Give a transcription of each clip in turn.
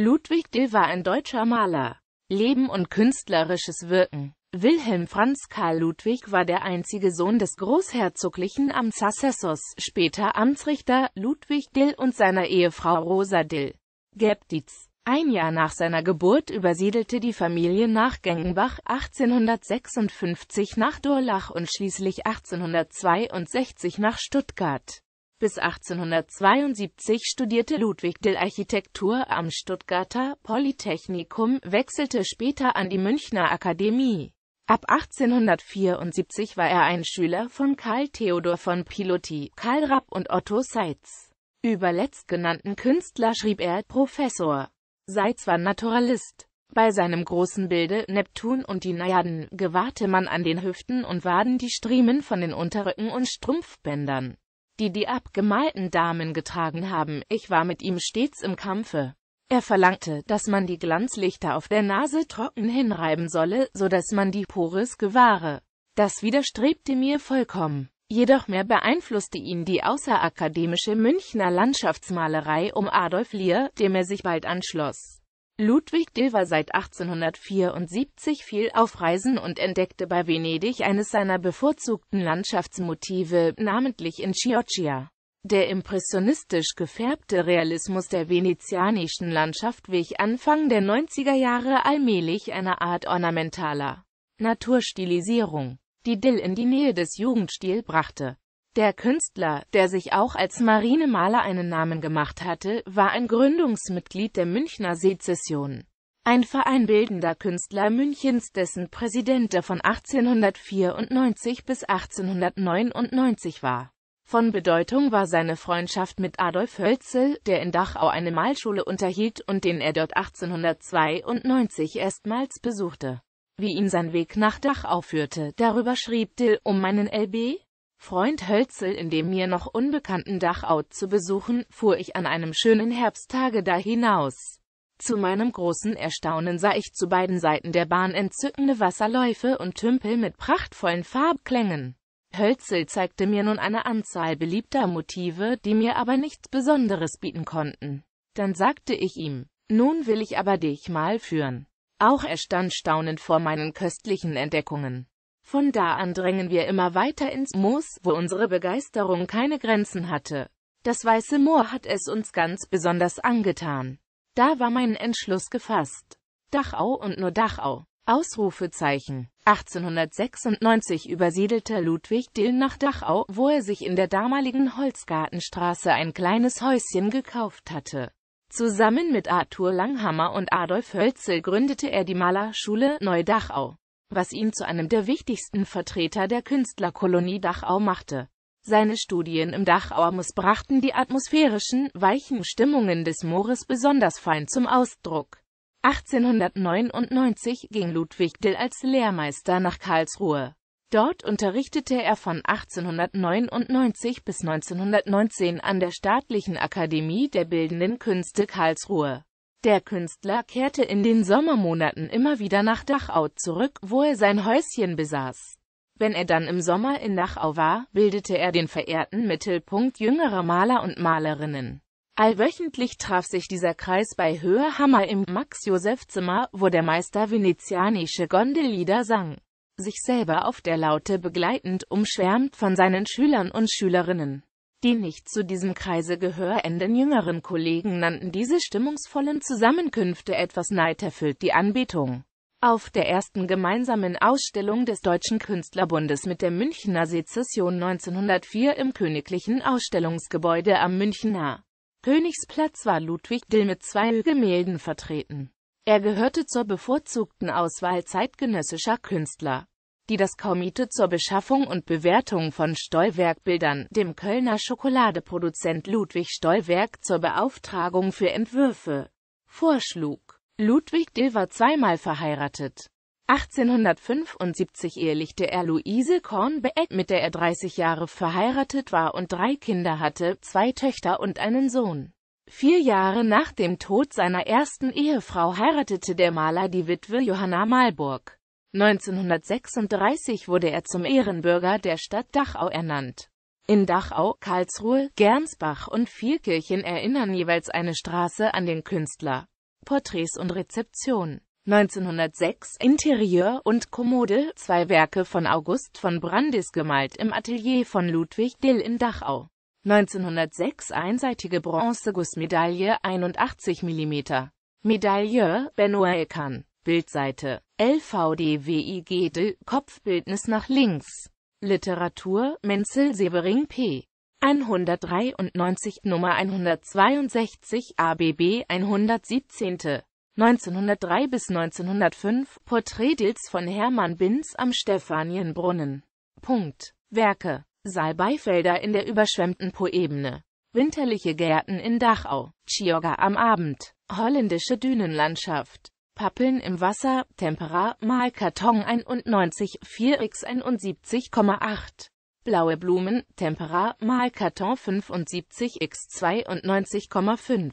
Ludwig Dill war ein deutscher Maler. Leben und künstlerisches Wirken Wilhelm Franz Karl Ludwig war der einzige Sohn des großherzoglichen Amtsassessors, später Amtsrichter, Ludwig Dill und seiner Ehefrau Rosa Dill. Gebditz. Ein Jahr nach seiner Geburt übersiedelte die Familie nach Gengenbach 1856 nach Durlach und schließlich 1862 nach Stuttgart. Bis 1872 studierte Ludwig Dill Architektur am Stuttgarter Polytechnikum, wechselte später an die Münchner Akademie. Ab 1874 war er ein Schüler von Karl Theodor von Piloty, Karl Rapp und Otto Seitz. Über letztgenannten Künstler schrieb er Professor. Seitz war Naturalist. Bei seinem großen Bilde Neptun und die Najaden gewahrte man an den Hüften und Waden die Striemen von den Unterrücken und Strumpfbändern die die abgemalten Damen getragen haben, ich war mit ihm stets im Kampfe. Er verlangte, dass man die Glanzlichter auf der Nase trocken hinreiben solle, so dass man die Pores gewahre. Das widerstrebte mir vollkommen. Jedoch mehr beeinflusste ihn die außerakademische Münchner Landschaftsmalerei um Adolf Lier, dem er sich bald anschloss. Ludwig Dill war seit 1874 viel auf Reisen und entdeckte bei Venedig eines seiner bevorzugten Landschaftsmotive, namentlich in Chioggia. Der impressionistisch gefärbte Realismus der venezianischen Landschaft wich Anfang der 90er Jahre allmählich einer Art ornamentaler Naturstilisierung, die Dill in die Nähe des Jugendstil brachte der Künstler, der sich auch als Marinemaler einen Namen gemacht hatte, war ein Gründungsmitglied der Münchner Sezession, ein vereinbildender Künstler Münchens, dessen Präsident er von 1894 bis 1899 war. Von Bedeutung war seine Freundschaft mit Adolf Hölzel, der in Dachau eine Malschule unterhielt und den er dort 1892 erstmals besuchte. Wie ihn sein Weg nach Dachau führte, darüber schrieb Dill, um meinen LB, Freund Hölzel in dem mir noch unbekannten Dachau zu besuchen, fuhr ich an einem schönen Herbsttage da hinaus. Zu meinem großen Erstaunen sah ich zu beiden Seiten der Bahn entzückende Wasserläufe und Tümpel mit prachtvollen Farbklängen. Hölzel zeigte mir nun eine Anzahl beliebter Motive, die mir aber nichts Besonderes bieten konnten. Dann sagte ich ihm, nun will ich aber dich mal führen. Auch er stand staunend vor meinen köstlichen Entdeckungen. Von da an drängen wir immer weiter ins Moos, wo unsere Begeisterung keine Grenzen hatte. Das Weiße Moor hat es uns ganz besonders angetan. Da war mein Entschluss gefasst. Dachau und nur Dachau. Ausrufezeichen. 1896 übersiedelte Ludwig Dill nach Dachau, wo er sich in der damaligen Holzgartenstraße ein kleines Häuschen gekauft hatte. Zusammen mit Arthur Langhammer und Adolf Hölzel gründete er die Malerschule Neu-Dachau was ihn zu einem der wichtigsten Vertreter der Künstlerkolonie Dachau machte. Seine Studien im Dachauer Muss brachten die atmosphärischen, weichen Stimmungen des Moores besonders fein zum Ausdruck. 1899 ging Ludwig Dill als Lehrmeister nach Karlsruhe. Dort unterrichtete er von 1899 bis 1919 an der Staatlichen Akademie der Bildenden Künste Karlsruhe. Der Künstler kehrte in den Sommermonaten immer wieder nach Dachau zurück, wo er sein Häuschen besaß. Wenn er dann im Sommer in Dachau war, bildete er den verehrten Mittelpunkt jüngerer Maler und Malerinnen. Allwöchentlich traf sich dieser Kreis bei Höhehammer im Max-Josef-Zimmer, wo der Meister venezianische Gondelieder sang. Sich selber auf der Laute begleitend, umschwärmt von seinen Schülern und Schülerinnen die nicht zu diesem Kreise gehörenden jüngeren Kollegen nannten diese stimmungsvollen Zusammenkünfte etwas neiderfüllt die Anbetung. Auf der ersten gemeinsamen Ausstellung des Deutschen Künstlerbundes mit der Münchner Sezession 1904 im Königlichen Ausstellungsgebäude am Münchner Königsplatz war Ludwig Dill mit zwei Gemälden vertreten. Er gehörte zur bevorzugten Auswahl zeitgenössischer Künstler die das Komitee zur Beschaffung und Bewertung von Stollwerkbildern, dem Kölner Schokoladeproduzent Ludwig Stollwerk zur Beauftragung für Entwürfe, vorschlug. Ludwig Dill war zweimal verheiratet. 1875 ehelichte er Luise Kornbeck, mit der er 30 Jahre verheiratet war und drei Kinder hatte, zwei Töchter und einen Sohn. Vier Jahre nach dem Tod seiner ersten Ehefrau heiratete der Maler die Witwe Johanna Malburg. 1936 wurde er zum Ehrenbürger der Stadt Dachau ernannt. In Dachau, Karlsruhe, Gernsbach und Vielkirchen erinnern jeweils eine Straße an den Künstler. Porträts und Rezeption 1906 Interieur und Kommode, zwei Werke von August von Brandis gemalt im Atelier von Ludwig Dill in Dachau. 1906 einseitige Bronzegussmedaille 81 mm. Medailleur Benoit Ekan Bildseite. LVDWIGD Kopfbildnis nach links. Literatur Menzel Severing P. 193 Nummer 162 ABB 117. 1903 bis 1905 Porträtdils von Hermann Binz am Stefanienbrunnen. Punkt. Werke Saalbeifelder in der überschwemmten Poebene. Winterliche Gärten in Dachau. Chioga am Abend. Holländische Dünenlandschaft. Pappeln im Wasser, Tempera, mal Karton 91, 4x 71,8. Blaue Blumen, Tempera, mal Karton 75 x 92,5.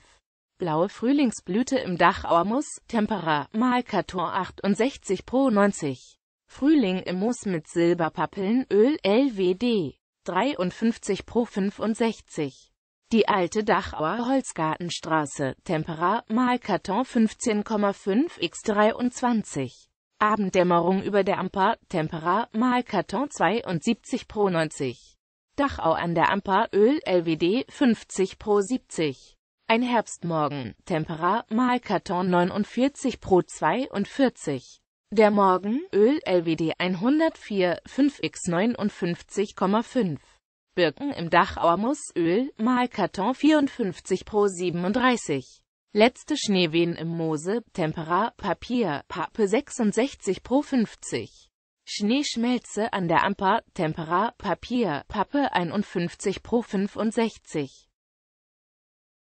Blaue Frühlingsblüte im Dachormus, Tempera, mal Karton 68 pro 90. Frühling im Moos mit Silberpappeln, Öl, LWD, 53 pro 65. Die alte Dachauer Holzgartenstraße, Tempera, mal 15,5 x 23. Abenddämmerung über der Amper, Tempera, mal 72 pro 90. Dachau an der Amper, Öl, LWD, 50 pro 70. Ein Herbstmorgen, Tempera, mal 49 pro 42. Der Morgen, Öl, LWD 104, 5 x 59,5. Birken im Dachauer Moosöl, Malkarton 54 pro 37. Letzte Schneewehen im Moose, Tempera, Papier, Pappe 66 pro 50. Schneeschmelze an der Amper, Tempera, Papier, Pappe 51 pro 65.